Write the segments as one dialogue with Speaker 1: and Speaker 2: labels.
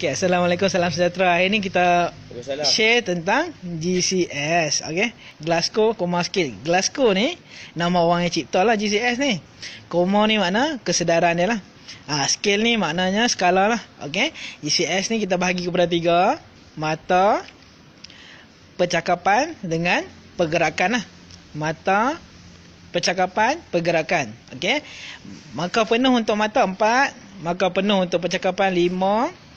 Speaker 1: Okay, Assalamualaikum, salam sejahtera. Hari ini kita share tentang GCS. Okay? Glasgow, koma sikit. Glasgow ni, nama orang yang cipta lah GCS ni. Koma ni makna kesedaran dia lah. Ha, scale ni maknanya skala lah. Okay? GCS ni kita bahagi kepada tiga. Mata, percakapan dengan pergerakan lah. Mata, percakapan, pergerakan. Okay? Maka penuh untuk mata, empat. Maka penuh untuk percakapan, lima. Lima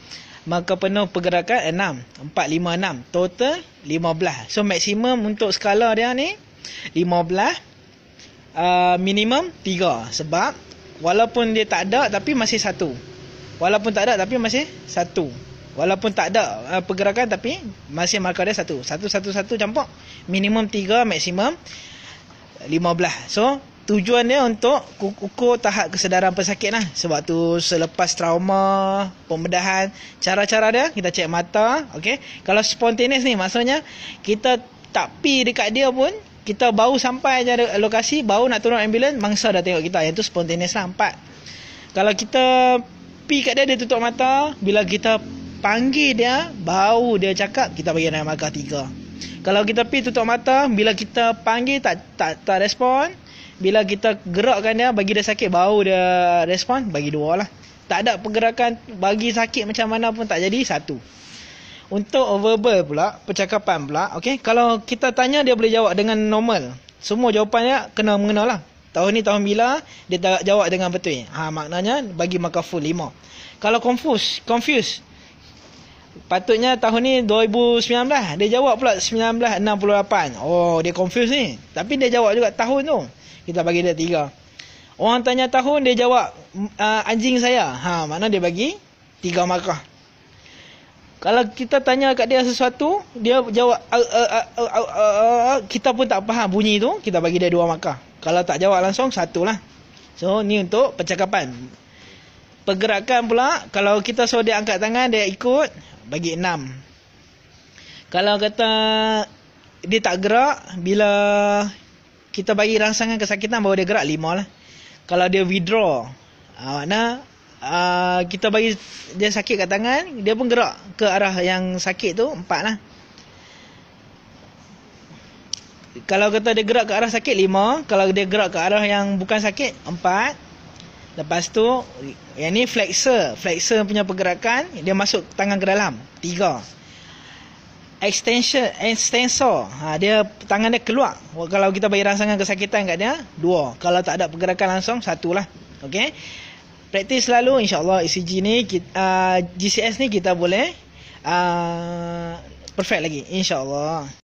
Speaker 1: maka penuh pergerakan eh, enam empat lima enam total lima 15 so maksimum untuk skala dia ni 15 uh, minimum tiga. sebab walaupun dia tak ada tapi masih satu. walaupun tak ada tapi masih satu. Walaupun tak ada uh, pergerakan tapi masih markah dia satu. Satu, satu, satu campur. Minimum tiga, maksimum lima belah. So, tujuan dia untuk ukur tahap kesedaran pesakit lah. Sebab tu selepas trauma, pembedahan, cara-cara dia kita cek mata. Okay. Kalau spontaneous ni maksudnya kita tak pi dekat dia pun kita baru sampai je lokasi, baru nak turun ambulans, mangsa dah tengok kita. Yang tu spontaneous lah, empat. Kalau kita pi kat dia, dia tutup mata. Bila kita panggil dia, baru dia cakap, kita bagi nama markah tiga. Kalau kita pi tutup mata, bila kita panggil tak tak tak respon, bila kita gerakkan dia bagi dia sakit bau dia respon bagi dua lah tak ada pergerakan bagi sakit macam mana pun tak jadi satu untuk verbal pula percakapan pula okay kalau kita tanya dia boleh jawab dengan normal semua jawapannya kena mengenal lah tahun ni tahun bila dia tak jawab dengan betul ha maknanya bagi markah full lima kalau confuse confuse Patutnya tahun ni 2019 Dia jawab pula 1968 Oh dia confuse ni Tapi dia jawab juga tahun tu Kita bagi dia tiga Orang tanya tahun dia jawab uh, Anjing saya ha, Mana dia bagi tiga markah kalau kita tanya kat dia sesuatu, dia jawab kita pun tak faham bunyi tu, kita bagi dia dua markah. Kalau tak jawab langsung, satu lah. So, ni untuk percakapan. Pergerakan pula, kalau kita suruh dia angkat tangan, dia ikut, bagi enam. kalau kata dia tak gerak bila kita bagi rangsangan kesakitan bawa dia gerak lima lah kalau dia withdraw ha, makna Uh, kita bagi dia sakit kat tangan Dia pun gerak ke arah yang sakit tu Empat lah Kalau kata dia gerak ke arah sakit lima Kalau dia gerak ke arah yang bukan sakit Empat Lepas tu Yang ni flexor Flexor punya pergerakan Dia masuk tangan ke dalam Tiga Extension Extensor ha, Dia Tangan dia keluar Kalau kita bagi rangsangan kesakitan kat dia Dua Kalau tak ada pergerakan langsung Satu lah Okay Praktis selalu InsyaAllah ECG ni kita, uh, GCS ni kita boleh uh, Perfect lagi InsyaAllah